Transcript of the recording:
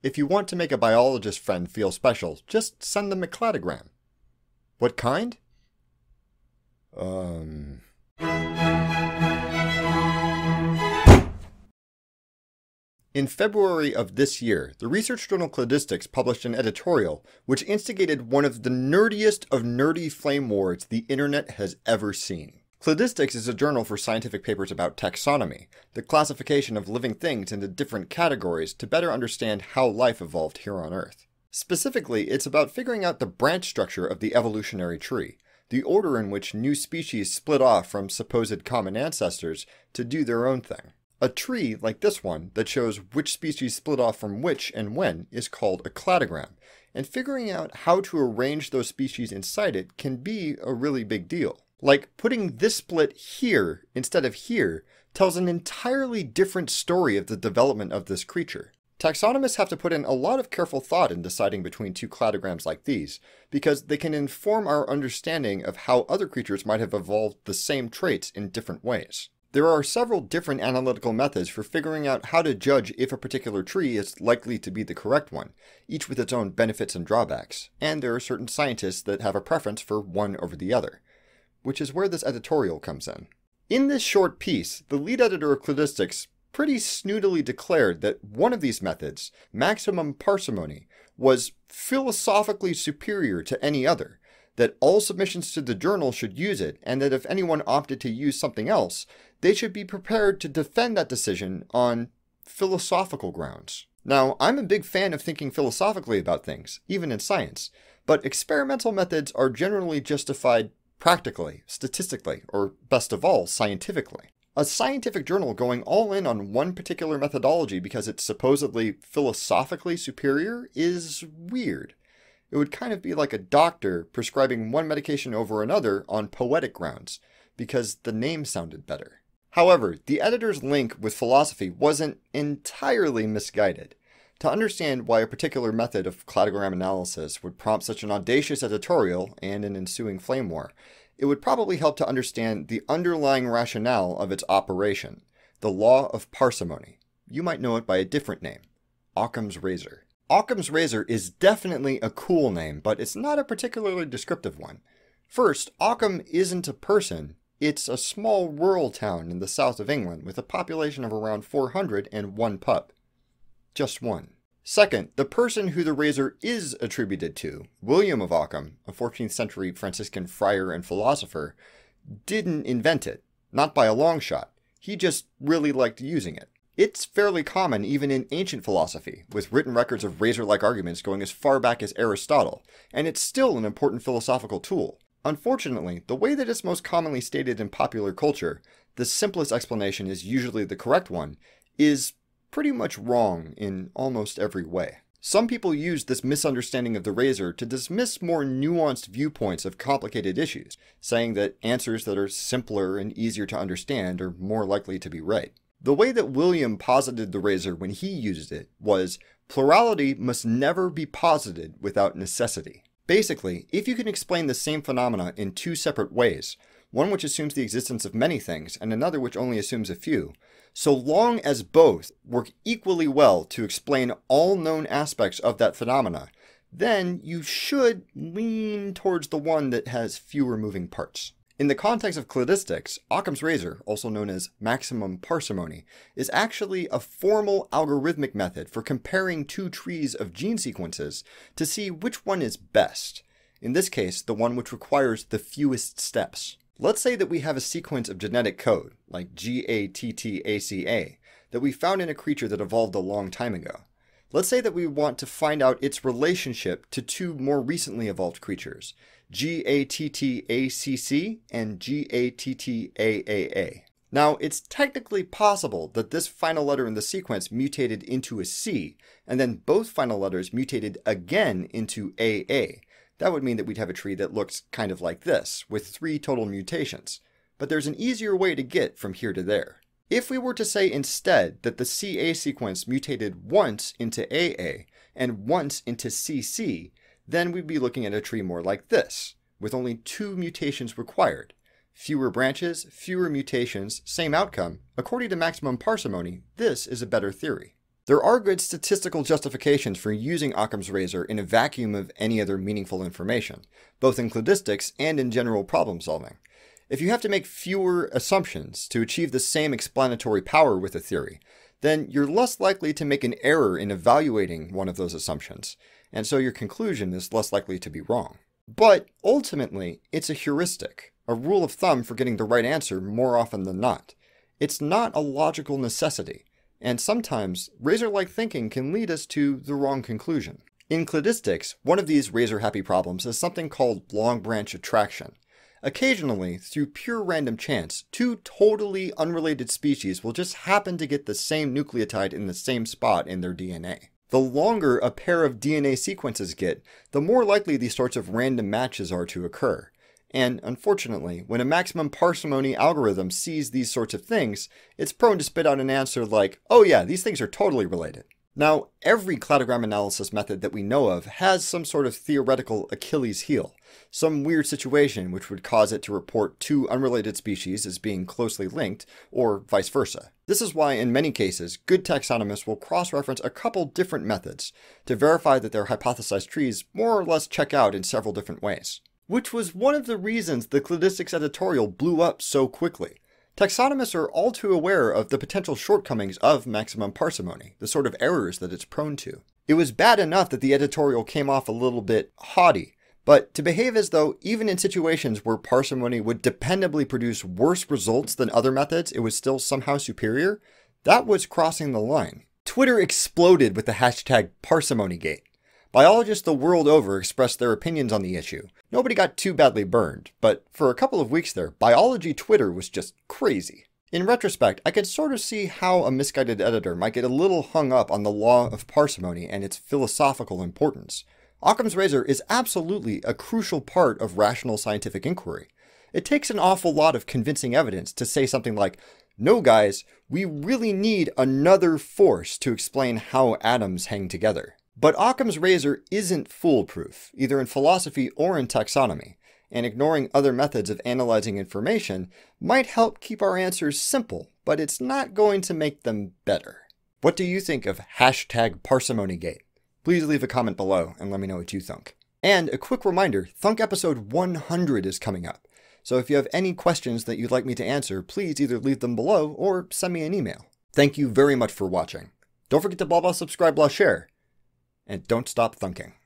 If you want to make a biologist friend feel special, just send them a cladogram. What kind? Um... In February of this year, the research journal Cladistics published an editorial which instigated one of the nerdiest of nerdy flame wars the internet has ever seen. Cladistics is a journal for scientific papers about taxonomy, the classification of living things into different categories to better understand how life evolved here on Earth. Specifically, it's about figuring out the branch structure of the evolutionary tree, the order in which new species split off from supposed common ancestors to do their own thing. A tree, like this one, that shows which species split off from which and when is called a cladogram, and figuring out how to arrange those species inside it can be a really big deal. Like putting this split here instead of here tells an entirely different story of the development of this creature. Taxonomists have to put in a lot of careful thought in deciding between two cladograms like these, because they can inform our understanding of how other creatures might have evolved the same traits in different ways. There are several different analytical methods for figuring out how to judge if a particular tree is likely to be the correct one, each with its own benefits and drawbacks, and there are certain scientists that have a preference for one over the other which is where this editorial comes in. In this short piece, the lead editor of Cladistics pretty snootily declared that one of these methods, maximum parsimony, was philosophically superior to any other, that all submissions to the journal should use it, and that if anyone opted to use something else, they should be prepared to defend that decision on philosophical grounds. Now, I'm a big fan of thinking philosophically about things, even in science, but experimental methods are generally justified practically, statistically, or best of all, scientifically. A scientific journal going all in on one particular methodology because it's supposedly philosophically superior is weird. It would kind of be like a doctor prescribing one medication over another on poetic grounds, because the name sounded better. However, the editor's link with philosophy wasn't entirely misguided. To understand why a particular method of cladogram analysis would prompt such an audacious editorial and an ensuing flame war, it would probably help to understand the underlying rationale of its operation, the law of parsimony. You might know it by a different name, Occam's razor. Occam's razor is definitely a cool name, but it's not a particularly descriptive one. First, Occam isn't a person, it's a small rural town in the south of England with a population of around 400 and one pup, Just one. Second, the person who the razor is attributed to, William of Ockham, a 14th century Franciscan friar and philosopher, didn't invent it, not by a long shot. He just really liked using it. It's fairly common even in ancient philosophy, with written records of razor-like arguments going as far back as Aristotle, and it's still an important philosophical tool. Unfortunately, the way that it's most commonly stated in popular culture, the simplest explanation is usually the correct one, is pretty much wrong in almost every way. Some people use this misunderstanding of the razor to dismiss more nuanced viewpoints of complicated issues, saying that answers that are simpler and easier to understand are more likely to be right. The way that William posited the razor when he used it was plurality must never be posited without necessity. Basically, if you can explain the same phenomena in two separate ways, one which assumes the existence of many things, and another which only assumes a few, so long as both work equally well to explain all known aspects of that phenomena, then you should lean towards the one that has fewer moving parts. In the context of cladistics, Occam's razor, also known as maximum parsimony, is actually a formal algorithmic method for comparing two trees of gene sequences to see which one is best. In this case, the one which requires the fewest steps. Let's say that we have a sequence of genetic code, like GATTACA, that we found in a creature that evolved a long time ago. Let's say that we want to find out its relationship to two more recently evolved creatures, GATTACC and GATTAAA. Now, it's technically possible that this final letter in the sequence mutated into a C, and then both final letters mutated again into AA, that would mean that we'd have a tree that looks kind of like this, with three total mutations. But there's an easier way to get from here to there. If we were to say instead that the CA sequence mutated once into AA and once into CC, then we'd be looking at a tree more like this, with only two mutations required. Fewer branches, fewer mutations, same outcome. According to maximum parsimony, this is a better theory. There are good statistical justifications for using Occam's razor in a vacuum of any other meaningful information, both in cladistics and in general problem solving. If you have to make fewer assumptions to achieve the same explanatory power with a theory, then you're less likely to make an error in evaluating one of those assumptions, and so your conclusion is less likely to be wrong. But ultimately, it's a heuristic, a rule of thumb for getting the right answer more often than not. It's not a logical necessity, and sometimes razor-like thinking can lead us to the wrong conclusion. In cladistics, one of these razor-happy problems is something called long branch attraction. Occasionally, through pure random chance, two totally unrelated species will just happen to get the same nucleotide in the same spot in their DNA. The longer a pair of DNA sequences get, the more likely these sorts of random matches are to occur. And unfortunately, when a maximum parsimony algorithm sees these sorts of things, it's prone to spit out an answer like, oh yeah, these things are totally related. Now, every cladogram analysis method that we know of has some sort of theoretical Achilles heel, some weird situation which would cause it to report two unrelated species as being closely linked, or vice versa. This is why, in many cases, good taxonomists will cross-reference a couple different methods to verify that their hypothesized trees more or less check out in several different ways which was one of the reasons the cladistics editorial blew up so quickly. Taxonomists are all too aware of the potential shortcomings of maximum parsimony, the sort of errors that it's prone to. It was bad enough that the editorial came off a little bit haughty, but to behave as though, even in situations where parsimony would dependably produce worse results than other methods, it was still somehow superior, that was crossing the line. Twitter exploded with the hashtag parsimonygate, Biologists the world over expressed their opinions on the issue. Nobody got too badly burned, but for a couple of weeks there, biology Twitter was just crazy. In retrospect, I could sort of see how a misguided editor might get a little hung up on the law of parsimony and its philosophical importance. Occam's razor is absolutely a crucial part of rational scientific inquiry. It takes an awful lot of convincing evidence to say something like, no guys, we really need another force to explain how atoms hang together. But Occam's razor isn't foolproof, either in philosophy or in taxonomy, and ignoring other methods of analyzing information might help keep our answers simple, but it's not going to make them better. What do you think of hashtag parsimonygate? Please leave a comment below and let me know what you thunk. And a quick reminder, Thunk episode 100 is coming up. So if you have any questions that you'd like me to answer, please either leave them below or send me an email. Thank you very much for watching. Don't forget to blah blah subscribe blah share and don't stop thunking.